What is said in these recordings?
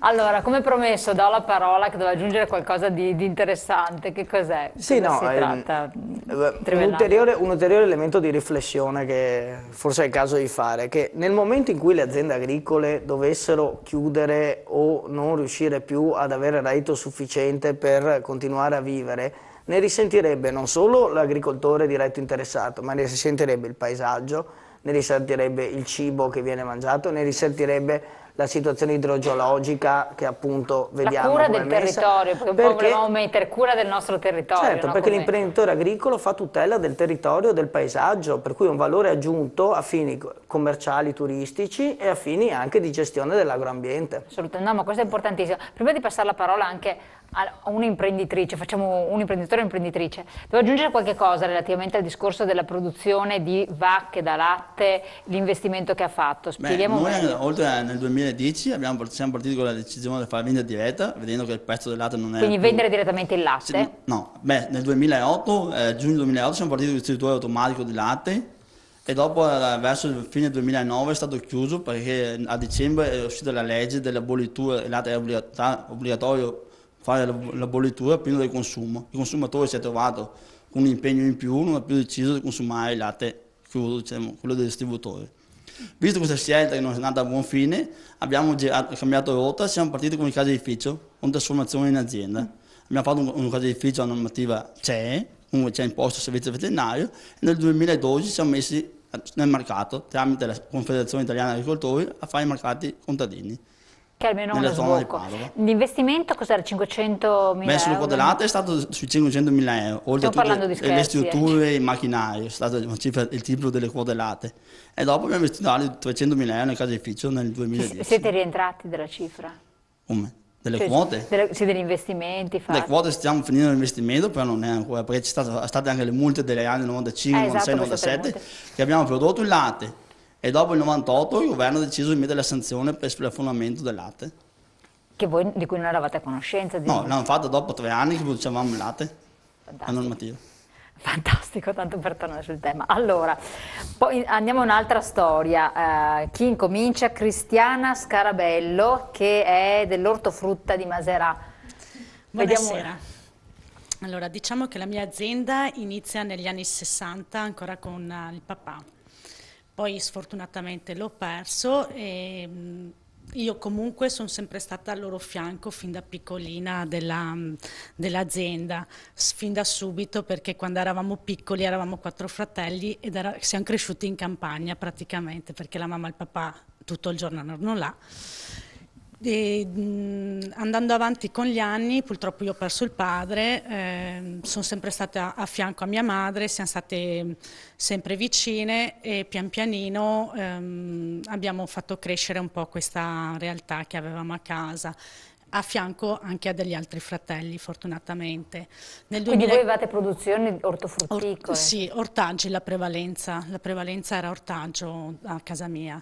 Allora, come promesso, do la parola che devo aggiungere qualcosa di, di interessante. Che cos'è? Sì, no, si ehm, tratta? Ehm, un, ulteriore, un ulteriore elemento di riflessione che forse è il caso di fare, che nel momento in cui le aziende agricole dovessero chiudere o non riuscire più ad avere reddito sufficiente per continuare a vivere, ne risentirebbe non solo l'agricoltore diretto interessato, ma ne risentirebbe il paesaggio, ne risentirebbe il cibo che viene mangiato, ne risentirebbe la situazione idrogeologica che appunto vediamo. La cura del messa, territorio, perché, perché volevamo mettere cura del nostro territorio. Certo, no? perché l'imprenditore agricolo fa tutela del territorio, del paesaggio, per cui è un valore aggiunto a fini commerciali, turistici e a fini anche di gestione dell'agroambiente. Assolutamente, no, ma questo è importantissimo. Prima di passare la parola anche un'imprenditrice, facciamo un imprenditore e un'imprenditrice, devo aggiungere qualche cosa relativamente al discorso della produzione di vacche da latte, l'investimento che ha fatto. Spieghiamo Beh, noi oltre nel 2010 abbiamo, siamo partiti con la decisione di fare vendita diretta, vedendo che il prezzo del latte non è... Quindi più... vendere direttamente il latte? Sì, no, Beh, nel 2008, eh, giugno 2008 siamo partiti con il distributore automatico di latte e dopo eh, verso il fine 2009 è stato chiuso perché a dicembre è uscita la legge della bollitura, il latte è obbligatorio fare la, la bollitura prima del consumo. Il consumatore si è trovato con un impegno in più, non ha più deciso di consumare il latte crudo, diciamo, quello del distributore. Visto questa scelta che non è andata a buon fine, abbiamo girato, cambiato rotta, e siamo partiti con il caso edificio, con trasformazione in azienda. Abbiamo fatto un, un caso edificio, la normativa c'è, comunque c'è imposto il servizio veterinario, e nel 2012 siamo messi nel mercato tramite la Confederazione Italiana di Agricoltori a fare i mercati contadini. Carmenone nella zona sbocco. di Padova. L'investimento cos'era? 500 mila Sulle quote latte è stato sui 500 mila euro, oltre a tutte le eh. strutture e eh. i macchinari, è stato il triplo delle quote latte. E dopo abbiamo investito altri 300 mila euro nel caseificio nel 2010. siete rientrati della cifra? Come? Delle cioè, quote? Delle, sì, degli investimenti fatti. Le quote stiamo finendo l'investimento, però non è ancora, perché ci sono state anche le multe degli anni 95, eh, 96, esatto, 97, che abbiamo prodotto il latte e dopo il 98 il governo ha deciso di mettere la sanzione per splafonamento del latte. Che voi, di cui non eravate a conoscenza? No, diciamo. l'hanno fatto dopo tre anni che producevamo il latte, Fantastico. la normativa. Fantastico, tanto per tornare sul tema. Allora, poi andiamo a un'altra storia. Uh, chi incomincia? Cristiana Scarabello, che è dell'ortofrutta di Maserà. Buonasera. Vediamo... Allora, diciamo che la mia azienda inizia negli anni 60 ancora con eh, il papà poi sfortunatamente l'ho perso. E, io comunque sono sempre stata al loro fianco fin da piccolina della, dell'azienda, fin da subito perché quando eravamo piccoli eravamo quattro fratelli ed era, siamo cresciuti in campagna praticamente perché la mamma e il papà tutto il giorno erano là e, mh, andando avanti con gli anni, purtroppo io ho perso il padre, eh, sono sempre stata a fianco a mia madre, siamo state sempre vicine e pian pianino ehm, abbiamo fatto crescere un po' questa realtà che avevamo a casa a fianco anche a degli altri fratelli, fortunatamente. Nel Quindi 2000... voi avevate produzioni ortofrutticole? Or sì, ortaggi la prevalenza, la prevalenza era ortaggio a casa mia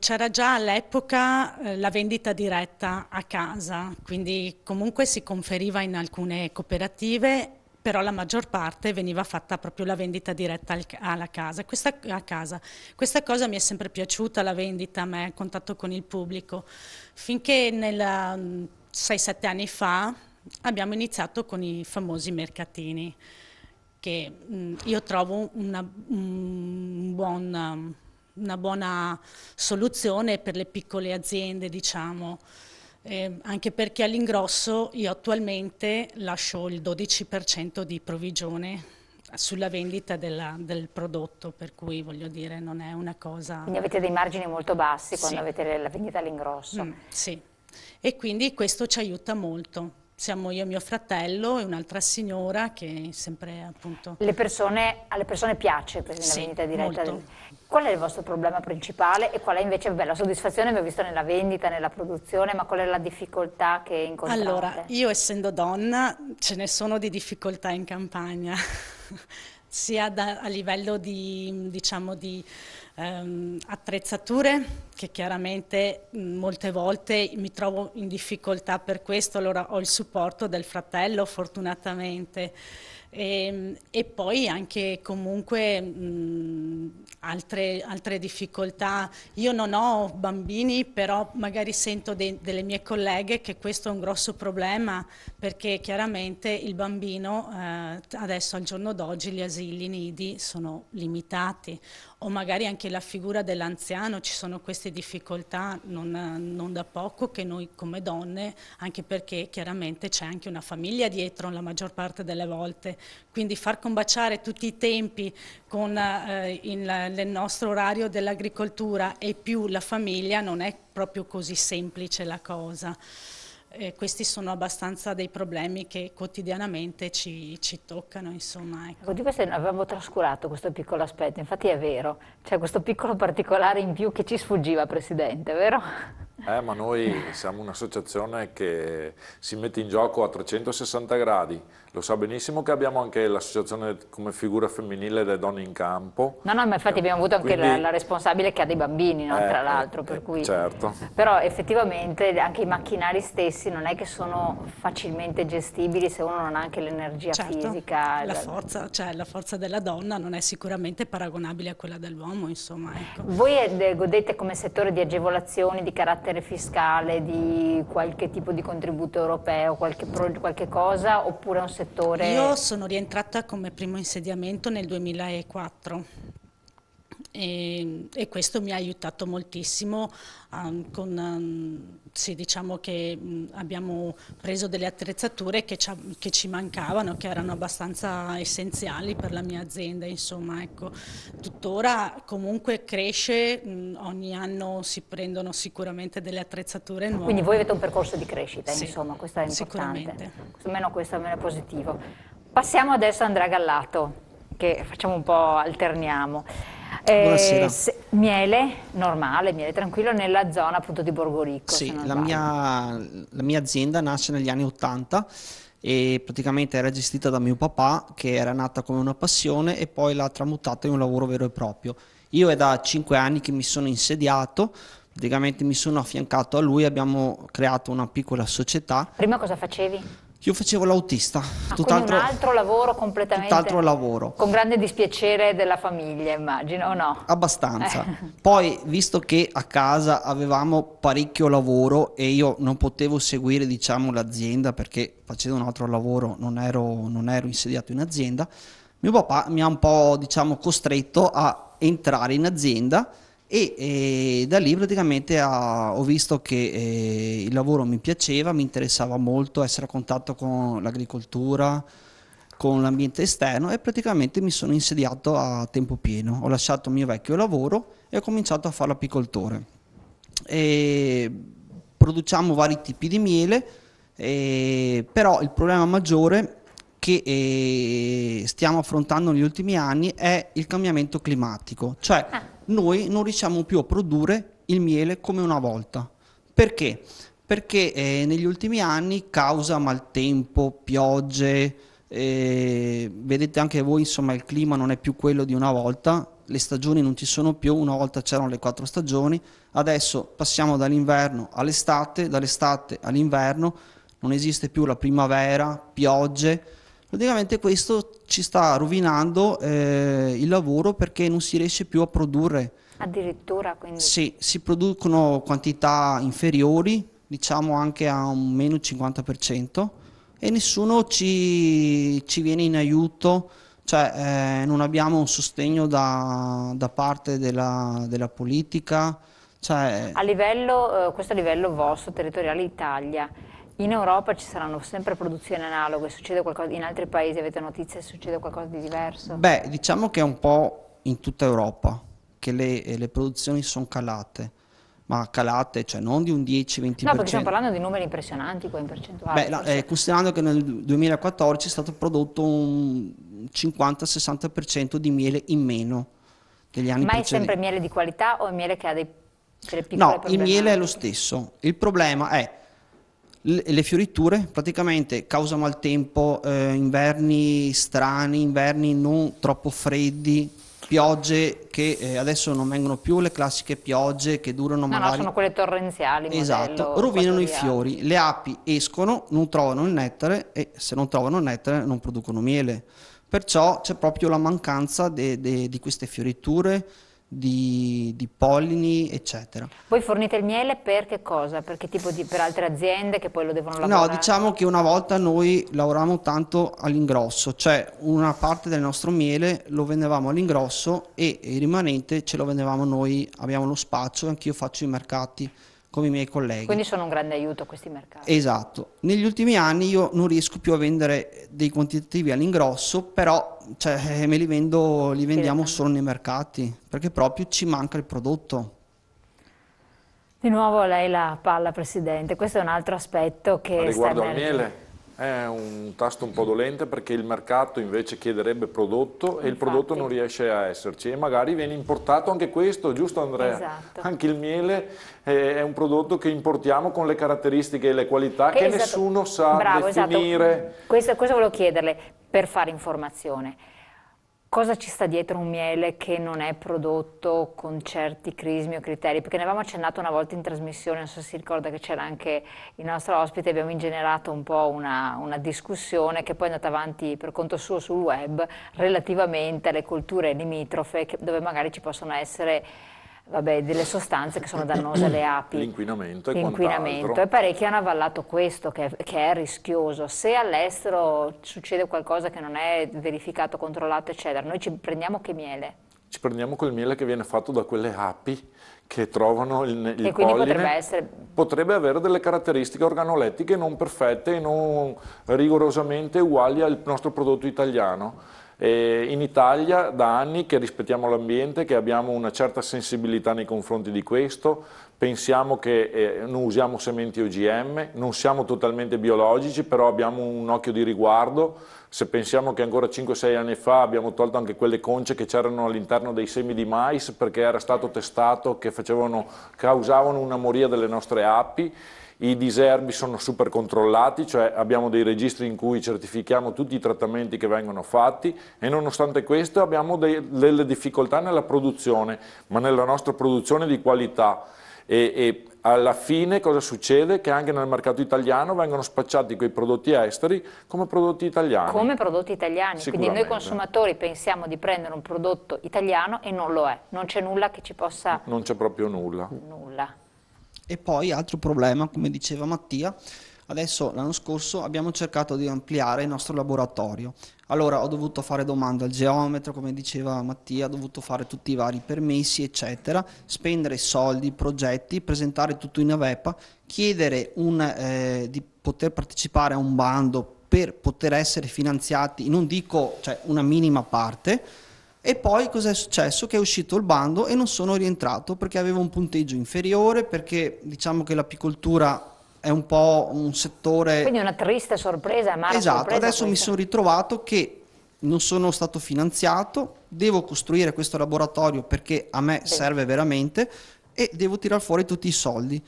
c'era già all'epoca eh, la vendita diretta a casa, quindi comunque si conferiva in alcune cooperative, però la maggior parte veniva fatta proprio la vendita diretta alla casa. Questa, a casa. Questa cosa mi è sempre piaciuta, la vendita a me, il contatto con il pubblico, finché 6-7 anni fa abbiamo iniziato con i famosi mercatini, che io trovo una, un buon una buona soluzione per le piccole aziende, diciamo. Eh, anche perché all'ingrosso io attualmente lascio il 12% di provvigione sulla vendita della, del prodotto, per cui voglio dire non è una cosa... Quindi avete dei margini molto bassi quando sì. avete la vendita all'ingrosso. Mm, sì, e quindi questo ci aiuta molto. Siamo io e mio fratello e un'altra signora che sempre appunto... Le persone, alle persone piace per esempio, sì, la vendita diretta. Molto, del... Qual è il vostro problema principale e qual è invece beh, la soddisfazione? Vi ho visto nella vendita, nella produzione, ma qual è la difficoltà che incontrate? Allora, io essendo donna ce ne sono di difficoltà in campagna, sia da, a livello di, diciamo, di ehm, attrezzature, che chiaramente molte volte mi trovo in difficoltà per questo, allora ho il supporto del fratello fortunatamente. E, ehm, e poi anche comunque mh, altre, altre, difficoltà. Io non ho bambini, però magari sento de, delle mie colleghe che questo è un grosso problema perché chiaramente il bambino eh, adesso al giorno d'oggi gli asili nidi sono limitati o magari anche la figura dell'anziano, ci sono queste difficoltà non, non, da poco che noi come donne, anche perché chiaramente c'è anche una famiglia dietro la maggior parte delle volte, quindi far combaciare tutti i tempi con eh, il, il nostro orario dell'agricoltura e più la famiglia non è proprio così semplice la cosa eh, questi sono abbastanza dei problemi che quotidianamente ci, ci toccano. Insomma, ecco. ecco di questo avevamo trascurato questo piccolo aspetto, infatti è vero, c'è questo piccolo particolare in più che ci sfuggiva, Presidente, vero? Eh, ma noi siamo un'associazione che si mette in gioco a 360 gradi, lo sa benissimo che abbiamo anche l'associazione come figura femminile delle donne in campo. No, no, ma infatti abbiamo avuto anche Quindi, la, la, responsabile che ha dei bambini, no? eh, tra l'altro, eh, per cui... Certo. Però effettivamente anche i macchinari stessi non è che sono facilmente gestibili se uno non ha anche l'energia certo. fisica. La forza, cioè la forza della donna non è sicuramente paragonabile a quella dell'uomo, insomma. Ecco. Voi godete come settore di agevolazioni di carattere fiscale, di qualche tipo di contributo europeo, qualche, qualche cosa, oppure un settore settore? Io sono rientrata come primo insediamento nel 2004 e, e, questo mi ha aiutato moltissimo. Um, con, um, sì, diciamo che um, abbiamo preso delle attrezzature che ci, che ci, mancavano, che erano abbastanza essenziali per la mia azienda. Insomma, ecco. Tuttora comunque cresce, ogni anno si prendono sicuramente delle attrezzature nuove. Quindi voi avete un percorso di crescita, sì, insomma, questo è importante. Almeno questo almeno è positivo. Passiamo adesso a Andrea Gallato, che facciamo un po' alterniamo. Eh, se, miele normale, miele tranquillo, nella zona appunto di Borgoricco. Sì, la mia, la mia azienda nasce negli anni 80 e praticamente era gestita da mio papà che era nata come una passione e poi l'ha tramutata in un lavoro vero e proprio. Io è da 5 anni che mi sono insediato, praticamente mi sono affiancato a lui, abbiamo creato una piccola società. Prima cosa facevi? Io facevo l'autista, ah, tutt'altro, un altro lavoro completamente. Tutt'altro lavoro. Con grande dispiacere della famiglia, immagino, o no? Abbastanza. Eh. Poi, visto che a casa avevamo parecchio lavoro e io non potevo seguire, diciamo, l'azienda perché facendo un altro lavoro non ero, non ero insediato in azienda, mio papà mi ha un po', diciamo, costretto a entrare in azienda e, e da lì praticamente ha, ho visto che eh, il lavoro mi piaceva, mi interessava molto essere a contatto con l'agricoltura, con l'ambiente esterno e praticamente mi sono insediato a tempo pieno. Ho lasciato il mio vecchio lavoro e ho cominciato a fare l'apicoltore. E produciamo vari tipi di miele, eh, però il problema maggiore che eh, stiamo affrontando negli ultimi anni è il cambiamento climatico, cioè ah noi non riusciamo più a produrre il miele come una volta. Perché? Perché eh, negli ultimi anni, causa maltempo, piogge, eh, vedete anche voi, insomma, il clima non è più quello di una volta, le stagioni non ci sono più, una volta c'erano le quattro stagioni, adesso passiamo dall'inverno all'estate, dall'estate all'inverno, non esiste più la primavera, piogge, Praticamente questo ci sta rovinando eh, il lavoro perché non si riesce più a produrre. Addirittura quindi? Sì, si producono quantità inferiori, diciamo anche a un meno 50% e nessuno ci, ci viene in aiuto, cioè eh, non abbiamo un sostegno da, da parte della, della politica. Cioè... A livello, eh, questo a livello vostro, territoriale Italia, in Europa ci saranno sempre produzioni analoghe, succede qualcosa, in altri paesi avete notizie, succede qualcosa di diverso? Beh, diciamo che è un po' in tutta Europa che le, eh, le produzioni sono calate ma calate, cioè non di un 10-20%. No, perché stiamo parlando di numeri impressionanti qua in percentuale. Beh, la, eh, considerando che nel 2014 è stato prodotto un 50-60% di miele in meno degli anni precedenti. Ma è sempre miele di qualità o è miele che ha dei, delle piccole No, il miele è lo stesso. Il problema è le fioriture praticamente causa maltempo, eh, inverni strani, inverni non troppo freddi, piogge che eh, adesso non vengono più le classiche piogge che durano no, magari... No, sono quelle torrenziali. Esatto, rovinano i fiori, le api escono, non trovano il nettare e se non trovano il nettare non producono miele. Perciò c'è proprio la mancanza di queste fioriture di, di, pollini, eccetera. Voi fornite il miele per che cosa? Per, che tipo di, per altre aziende che poi lo devono lavorare? No, diciamo che una volta noi lavoravamo tanto all'ingrosso, cioè una parte del nostro miele lo vendevamo all'ingrosso e il rimanente ce lo vendevamo noi, abbiamo lo spaccio, anch'io faccio i mercati come i miei colleghi. Quindi sono un grande aiuto questi mercati. Esatto. Negli ultimi anni io non riesco più a vendere dei quantitativi all'ingrosso, però cioè, eh, me li, vendo, li vendiamo solo nei mercati, perché proprio ci manca il prodotto. Di nuovo lei la palla, Presidente. Questo è un altro aspetto che... Ma riguardo al miele? È un tasto un po' dolente perché il mercato invece chiederebbe prodotto Infatti. e il prodotto non riesce a esserci e magari viene importato anche questo, giusto Andrea? Esatto. Anche il miele è un prodotto che importiamo con le caratteristiche e le qualità che, che esatto. nessuno sa Bravo, esatto. definire. Esatto. Questo, questo volevo chiederle per fare informazione cosa ci sta dietro un miele che non è prodotto con certi crismi o criteri? Perché ne avevamo accennato una volta in trasmissione, non so se si ricorda che c'era anche il nostro ospite, abbiamo ingenerato un po' una, una discussione che poi è andata avanti per conto suo sul web relativamente alle culture limitrofe dove magari ci possono essere vabbè, delle sostanze che sono dannose alle api. L'inquinamento e L'inquinamento. E parecchi hanno avallato questo, che è, che è, rischioso. Se all'estero succede qualcosa che non è verificato, controllato, eccetera, noi ci prendiamo che miele? Ci prendiamo quel miele che viene fatto da quelle api che trovano il, il e polline, potrebbe, essere... potrebbe avere delle caratteristiche organolettiche non perfette e non rigorosamente uguali al nostro prodotto italiano eh, in Italia da anni che rispettiamo l'ambiente, che abbiamo una certa sensibilità nei confronti di questo, pensiamo che eh, non usiamo sementi OGM, non siamo totalmente biologici, però abbiamo un occhio di riguardo, se pensiamo che ancora 5-6 anni fa abbiamo tolto anche quelle conce che c'erano all'interno dei semi di mais perché era stato testato che facevano, causavano una moria delle nostre api, i diserbi sono super controllati, cioè abbiamo dei registri in cui certifichiamo tutti i trattamenti che vengono fatti e nonostante questo abbiamo dei, delle difficoltà nella produzione, ma nella nostra produzione di qualità. E, e, alla fine cosa succede? Che anche nel mercato italiano vengono spacciati quei prodotti esteri come prodotti italiani. Come prodotti italiani, quindi noi consumatori pensiamo di prendere un prodotto italiano e non lo è, non c'è nulla che ci possa... Non c'è proprio nulla. Nulla. E poi altro problema, come diceva Mattia, adesso l'anno scorso abbiamo cercato di ampliare il nostro laboratorio. Allora ho dovuto fare domanda al geometro, come diceva Mattia, ho dovuto fare tutti i vari permessi, eccetera, spendere soldi, progetti, presentare tutto in AVEPA, chiedere un, eh, di poter partecipare a un bando per poter essere finanziati, non dico cioè, una minima parte, e poi cosa è successo? Che è uscito il bando e non sono rientrato perché avevo un punteggio inferiore, perché diciamo che l'apicoltura è un po' un settore... Quindi una triste sorpresa, ma... Esatto, sorpresa, adesso mi sono ritrovato che non sono stato finanziato, devo costruire questo laboratorio perché a me sì. serve veramente e devo tirar fuori tutti i soldi.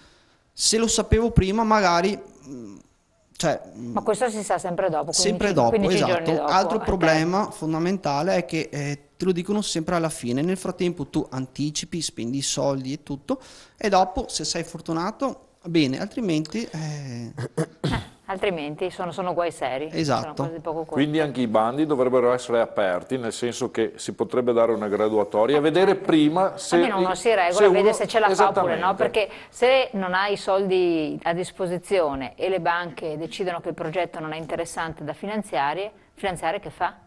Se lo sapevo prima, magari... Cioè, Ma questo si sa sempre dopo. 15, sempre dopo, esatto. Dopo, Altro eh. problema certo. fondamentale è che eh, te lo dicono sempre alla fine. Nel frattempo tu anticipi, spendi i soldi e tutto, e dopo, se sei fortunato, bene, altrimenti... Eh... altrimenti sono, sono, guai seri. Esatto. Quindi anche i bandi dovrebbero essere aperti, nel senso che si potrebbe dare una graduatoria, vedere prima se... Almeno uno si regola, se vede se ce la fa oppure no, perché se non hai i soldi a disposizione e le banche decidono che il progetto non è interessante da finanziare, finanziare che fa?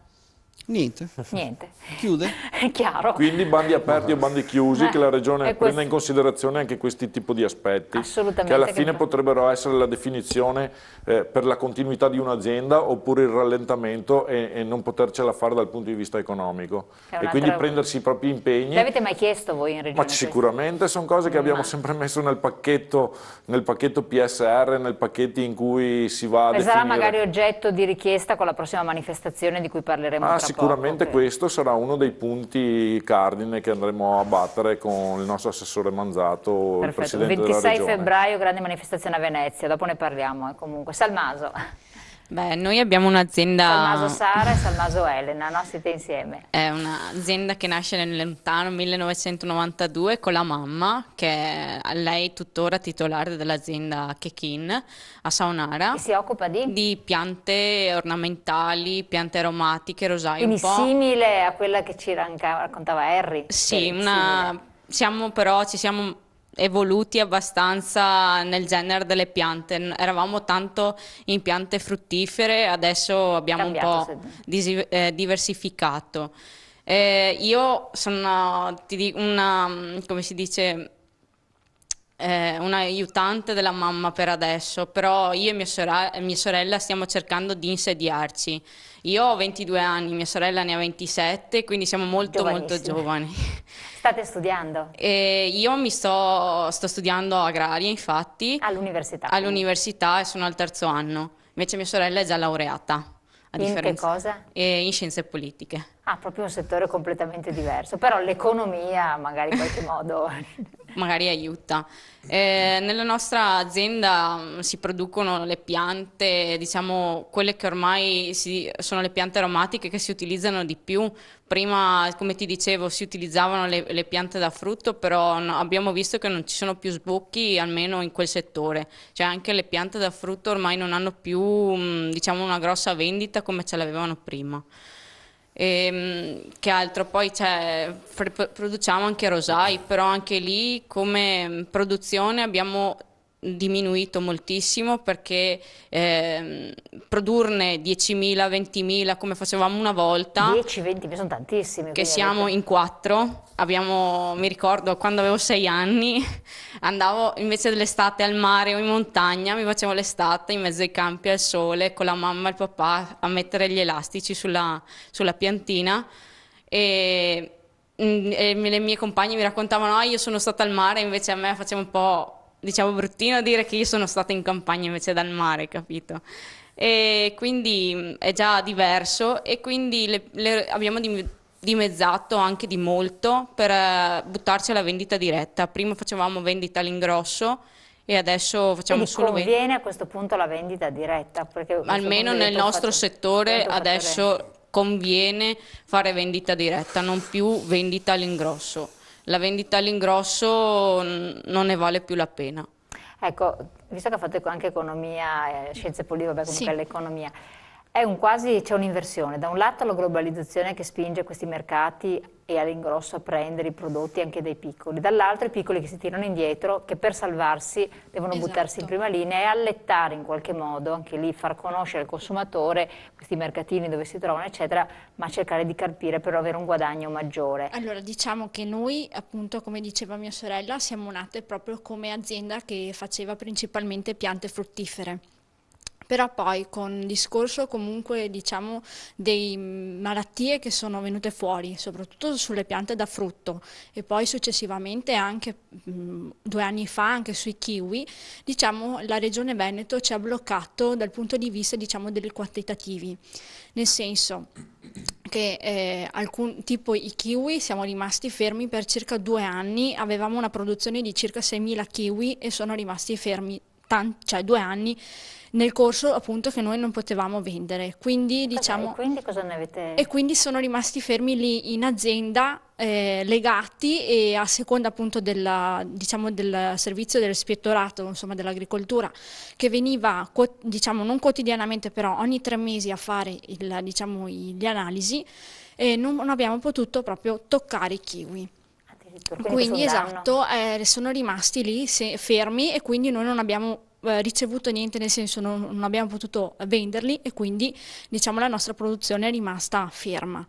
Niente. Niente. Chiude? È chiaro. Quindi bandi aperti o bandi chiusi, Beh, che la Regione prenda in considerazione anche questi tipi di aspetti, Assolutamente. che alla fine che... potrebbero essere la definizione eh, per la continuità di un'azienda oppure il rallentamento e, e, non potercela fare dal punto di vista economico. E quindi prendersi i propri impegni. L'avete mai chiesto voi in Regione? Ma sicuramente sono cose che mm, abbiamo Ma... sempre messo nel pacchetto, nel pacchetto PSR, nel pacchetto in cui si va a... E sarà magari oggetto di richiesta con la prossima manifestazione di cui parleremo. Ah, sicuramente poco, questo che... sarà uno dei punti cardine che andremo a battere con il nostro assessore Manzato, Perfetto. il presidente 26 febbraio, grande manifestazione a Venezia, dopo ne parliamo eh, comunque. Salmaso. Beh, noi abbiamo un'azienda... Salmaso Sara e Salmaso Elena, no? Siete insieme. È un'azienda che nasce nel lontano 1992 con la mamma, che è lei tuttora titolare dell'azienda Kekin a Saonara. Che si occupa di? Di piante ornamentali, piante aromatiche, rosai Quindi simile a quella che ci raccontava Harry. Sì, una... Simile. Siamo però, ci siamo evoluti abbastanza nel genere delle piante. Eravamo tanto in piante fruttifere, adesso abbiamo Cambiato, un po' disi- eh, diversificato. Eh, io sono una, una, come si dice, eh, un aiutante della mamma per adesso, però io e mia, sora- mia, sorella stiamo cercando di insediarci. Io ho 22 anni, mia sorella ne ha 27, quindi siamo molto molto giovani. State studiando? E io mi sto, sto studiando agraria infatti. All'università? All'università e sono al terzo anno, invece mia sorella è già laureata. in che cosa? E in scienze politiche. Ah, proprio un settore completamente diverso, però l'economia magari in qualche modo... magari aiuta. Eh, nella nostra azienda mm, si producono le piante, diciamo quelle che ormai si, sono le piante aromatiche che si utilizzano di più. Prima, come ti dicevo, si utilizzavano le, le piante da frutto, però no, abbiamo visto che non ci sono più sbocchi, almeno in quel settore. Cioè anche le piante da frutto ormai non hanno più mm, diciamo, una grossa vendita come ce l'avevano prima. E, ehm, che altro? Poi cioè, produciamo anche rosai, però anche lì come produzione abbiamo diminuito moltissimo perché eh, produrne 10.000, 20.000 come facevamo una volta 10, 20.000 sono tantissimi che siamo in quattro abbiamo, mi ricordo quando avevo sei anni andavo invece dell'estate al mare o in montagna mi facevo l'estate in mezzo ai campi al sole con la mamma e il papà a mettere gli elastici sulla, sulla piantina e, mm, e le mie compagne mi raccontavano ah, io sono stata al mare invece a me faceva un po' diciamo bruttino dire che io sono stata in campagna invece dal mare, capito? E quindi mm, è già diverso e quindi le, le abbiamo dimezzato anche di molto per eh, buttarci alla vendita diretta. Prima facevamo vendita all'ingrosso e adesso facciamo Quindi solo vendita. conviene a questo punto la vendita diretta? Almeno nel nostro faccio... settore adesso conviene fare vendita diretta, non più vendita all'ingrosso la vendita all'ingrosso non ne vale più la pena. Ecco, visto che ha fatto anche economia, eh, scienze politiche, vabbè comunque sì. l'economia, c'è un'inversione, da un lato la globalizzazione che spinge questi mercati e all'ingrosso a prendere i prodotti anche dai piccoli, dall'altro i piccoli che si tirano indietro, che per salvarsi devono esatto. buttarsi in prima linea e allettare in qualche modo, anche lì far conoscere al consumatore questi mercatini dove si trovano, eccetera, ma cercare di carpire per avere un guadagno maggiore. Allora diciamo che noi, appunto come diceva mia sorella, siamo nate proprio come azienda che faceva principalmente piante fruttifere però poi con il discorso comunque diciamo dei malattie che sono venute fuori, soprattutto sulle piante da frutto e poi successivamente anche mh, due anni fa anche sui kiwi, diciamo la regione Veneto ci ha bloccato dal punto di vista diciamo dei quantitativi, nel senso che eh, alcun, tipo i kiwi siamo rimasti fermi per circa due anni, avevamo una produzione di circa 6.000 kiwi e sono rimasti fermi tanti, cioè due anni nel corso appunto che noi non potevamo vendere. Quindi, diciamo, okay, quindi cosa ne avete? E quindi sono rimasti fermi lì in azienda eh, legati e a seconda appunto della, diciamo, del servizio dell'espiettorato, insomma dell'agricoltura, che veniva diciamo, non quotidianamente però ogni tre mesi a fare il, diciamo, gli analisi, e non, non abbiamo potuto proprio toccare i kiwi addirittura. Quindi esatto, eh, sono rimasti lì se, fermi e quindi noi non abbiamo eh, ricevuto niente, nel senso non, non abbiamo potuto venderli e quindi diciamo la nostra produzione è rimasta ferma.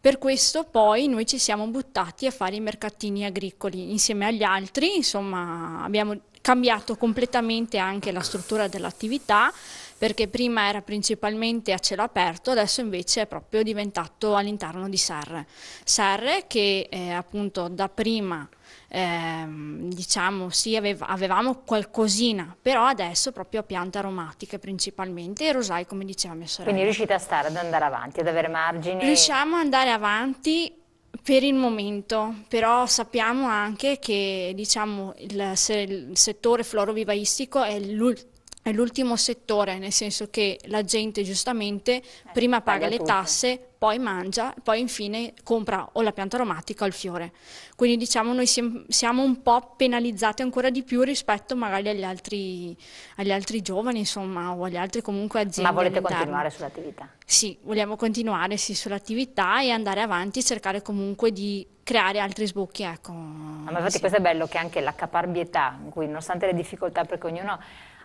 Per questo poi noi ci siamo buttati a fare i mercatini agricoli insieme agli altri, insomma abbiamo cambiato completamente anche la struttura dell'attività, perché prima era principalmente a cielo aperto, adesso invece è proprio diventato all'interno di serre. Serre che eh, appunto da prima eh, diciamo sì aveva, avevamo qualcosina, però adesso proprio a piante aromatiche principalmente e rosai come diceva mia sorella. Quindi riuscite a stare, ad andare avanti, ad avere margini? Riusciamo ad andare avanti per il momento, però sappiamo anche che diciamo, il, se, il settore florovivaistico è l'ultimo è l'ultimo settore, nel senso che la gente giustamente eh, prima paga, paga le tutto. tasse, poi mangia, poi infine compra o la pianta aromatica o il fiore. Quindi diciamo noi siamo un po' penalizzati ancora di più rispetto magari agli altri, agli altri giovani insomma o agli altri comunque aziende. Ma volete continuare sull'attività? Sì, vogliamo continuare sì, sull'attività e andare avanti e cercare comunque di creare altri sbocchi. Ecco. Ma infatti sì. questo è bello che anche la caparbietà, in cui nonostante le difficoltà perché ognuno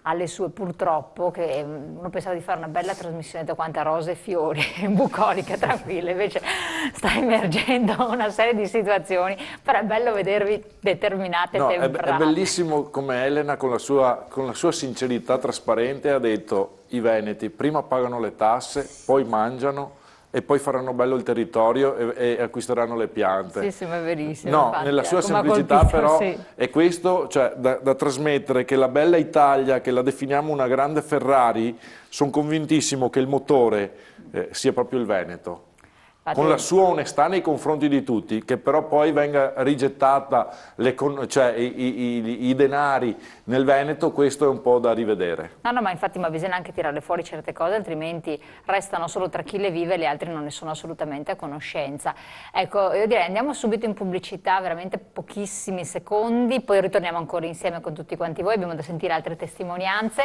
alle sue purtroppo, che mm, uno pensava di fare una bella trasmissione da quanta rose e fiori, bucolica, tranquilla, invece sta emergendo una serie di situazioni, però è bello vedervi determinate no, temprane. È, è bellissimo come Elena con la, sua, con la sua sincerità trasparente ha detto i Veneti prima pagano le tasse, poi mangiano, e poi faranno bello il territorio e, e acquisteranno le piante. Sì, sì, ma verissimo. No, infatti, nella sua ecco, semplicità colpito, però sì. è questo, cioè, da, da trasmettere che la bella Italia, che la definiamo una grande Ferrari, sono convintissimo che il motore eh, sia proprio il Veneto con la sua onestà nei confronti di tutti, che però poi venga rigettata le, cioè, i, i, i, denari nel Veneto, questo è un po' da rivedere. No, no, ma infatti ma bisogna anche tirare fuori certe cose, altrimenti restano solo tra chi le vive e gli altri non ne sono assolutamente a conoscenza. Ecco, io direi andiamo subito in pubblicità, veramente pochissimi secondi, poi ritorniamo ancora insieme con tutti quanti voi, abbiamo da sentire altre testimonianze.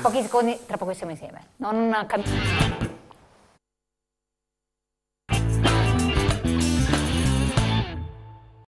Pochi secondi, tra poco siamo insieme. Non cambiamo.